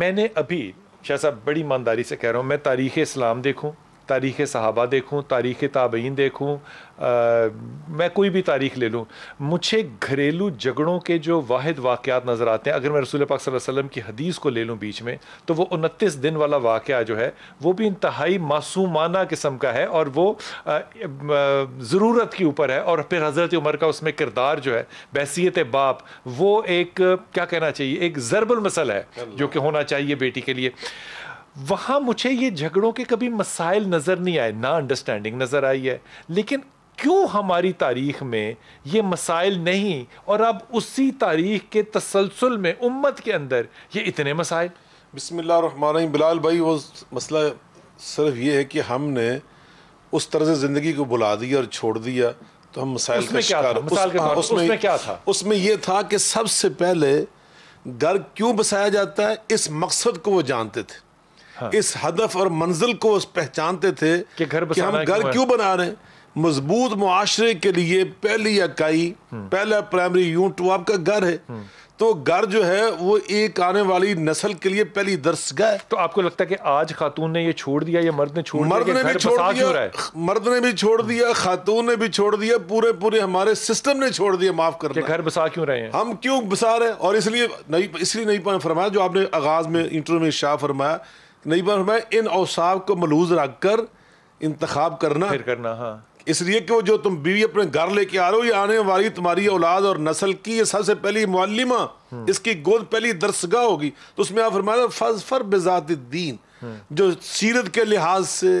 मैंने अभी शाह साहब बड़ी ईमानदारी से कह रहा हूँ मैं तारीख़ इस्लाम देखूँ तारीख़ सहाबा देखूँ तारीख़ ताबीन देखूँ मैं कोई भी तारीख़ ले लूँ मुझे घरेलू झगड़ों के जो वाद वाक़ नज़र आते हैं अगर मैं रसूल पाक वसल्लम की हदीस को ले लूँ बीच में तो वो उनतीस दिन वाला वाक़ जो है वो भी इंतहाई मासूमाना किस्म का है और वो ज़रूरत के ऊपर है और फिर हज़रत उमर का उसमें किरदार जो है बैसीत बाप वो एक क्या कहना चाहिए एक ज़रबलमसल है जो कि होना चाहिए बेटी के लिए वहां मुझे ये झगड़ों के कभी मसाइल नज़र नहीं आए ना अंडरस्टैंडिंग नज़र आई है लेकिन क्यों हमारी तारीख में ये मसाइल नहीं और अब उसी तारीख के तसलसल में उम्मत के अंदर ये इतने मसाइल बसमिल्ल बिलाल भाई वो मसला सिर्फ ये है कि हमने उस तरह से ज़िंदगी को बुला दिया और छोड़ दिया तो हम मसाइल का शिकार उस, उसमें, उसमें क्या था उसमें यह था कि सबसे पहले घर क्यों बसाया जाता है इस मकसद को वो जानते थे हाँ। इस हदफ और मंजिल को पहचानते थे कि घर कि हम घर क्यों बना रहे हैं मजबूत माशरे के लिए पहली इकाई हम्म। पहला प्राइमरी यूनिट वो आपका घर है हम्म। तो घर जो है वो एक आने वाली नस्ल के लिए पहली दर्शगा है तो आपको लगता है कि आज खातून ने ये छोड़ दिया या मर्द ने छोड़ मर्द ने भी छोड़ दिया मर्द ने भी छोड़ दिया खातून ने भी छोड़ दिया पूरे पूरे हमारे सिस्टम ने छोड़ दिया माफ कर घर बसा क्यों रहे हैं हम क्यों बसा रहे हैं और इसलिए नहीं इसलिए नहीं फरमाया जो आपने आगाज में इंटरव्यू में शाह फरमाया नहीं पर इन औसाब को मलूज रख कर इंतखब करना फिर करना हाँ इसलिए कि वो जो तुम बीवी अपने घर लेके आ रहे हो ये आने वाली तुम्हारी औलाद और नस्ल की ये सबसे पहली मालिमा हम्म। इसकी गोद पहली दरसगाह होगी तो उसमें आप फरमाया फजफर बेजात दीन हम्म। जो सीरत के लिहाज से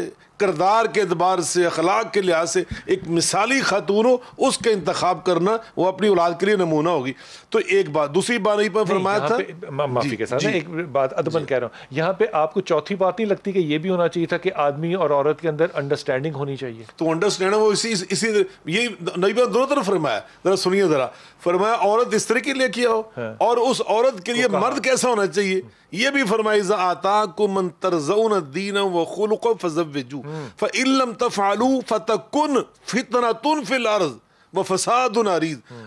करदार के अतबार से अखलाक के लिहाज से एक मिसाली खातून हो उसका इंतखब करना वो अपनी औलाद के लिए नमूना होगी तो एक बात दूसरी बात यहीं पर फरमाया था एक बात अदबन कह रहा हूँ यहाँ पे आपको चौथी बात नहीं लगती कि ये भी होना चाहिए था कि आदमी और औरत के अंदर अंडरस्टैंडिंग होनी चाहिए तो अंडरस्टैंडिंग वो इसी इसी यही नई बात दोनों तरफ फरमाया जरा सुनिए जरा फरमाया औरत इस तरह के लिए किया हो हाँ। और उस औरत के लिए तो मर्द कैसा होना चाहिए ये भी फरमाइजा आता को मंतरजन दीन व खुल को फजवजू फ़िल्म तफ़ालू फ़तकुन फितना तुन फिल अर्ज़ व फसाद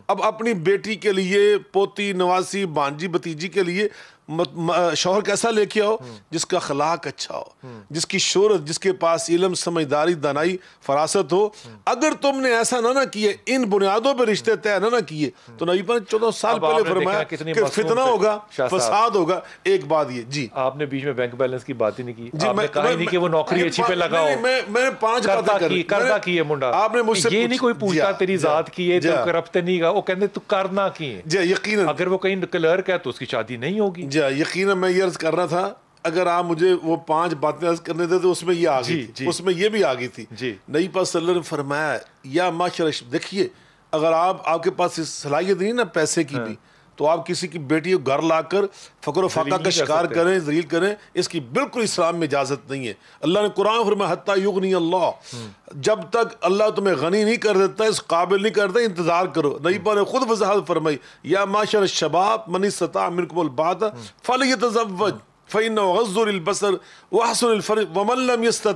अब अपनी बेटी के लिए पोती नवासी भांजी भतीजी के लिए शोहर कैसा लेके आओ जिसका अखलाक अच्छा हो जिसकी शोहरत जिसके पास इलम समझदारी दनाई फरासत हो अगर तुमने ऐसा ना ना किए इन बुनियादों पर रिश्ते तय ना ना किए तो नबी पर चौदह साल पहले फरमाया कि फितना होगा फसाद होगा एक बात ये जी आपने बीच में बैंक बैलेंस की बात ही नहीं की जी मैं कहा नहीं कि वो नौकरी अच्छी पे लगाओ मैंने पांच बातें की है मुंडा आपने मुझसे ये नहीं कोई पूछा तेरी जात की है करप्ट नहीं वो कहते तू करना की है यकीन अगर वो कहीं क्लर्क है तो उसकी शादी नहीं होगी जी यकीन मैं ये अर्ज करना था अगर आप मुझे वो पांच बातें अर्ज करने थे तो उसमें ये आ गई थी उसमें ये भी आ गई थी नई पास ने फरमाया या माशरश देखिए अगर आप आपके पास सलाहियत नहीं ना पैसे की हाँ। भी तो आप किसी की बेटी को घर लाकर व फाका का शिकार करें जलील करें इसकी बिल्कुल इस्लाम में इजाज़त नहीं है अल्लाह ने कुरान फिर में हत्या युग नहीं अल्लाह हम्म। जब तक अल्लाह तुम्हें गनी नहीं कर देता इस काबिल नहीं करता इंतज़ार करो नहीं पर खुद वजाहत फरमाई या माशर शबाब मनी सता मिनकुमबात हम्म। फल तजवज फ़ैन गज़ुलबसर वहसनफर वमल्लम यस्त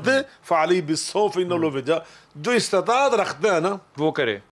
फ़ाली बिसो फ़ैन जो इस्तात रखते हैं ना वो करे